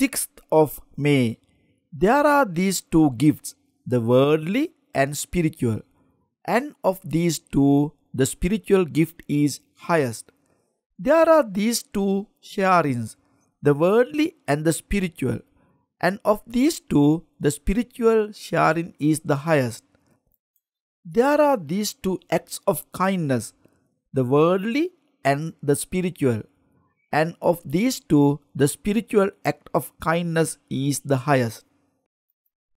6th of May. There are these two gifts, the worldly and spiritual. And of these two, the spiritual gift is highest. There are these two sharings, the worldly and the spiritual. And of these two, the spiritual sharing is the highest. There are these two acts of kindness, the worldly and the spiritual and of these two, the spiritual act of kindness is the highest.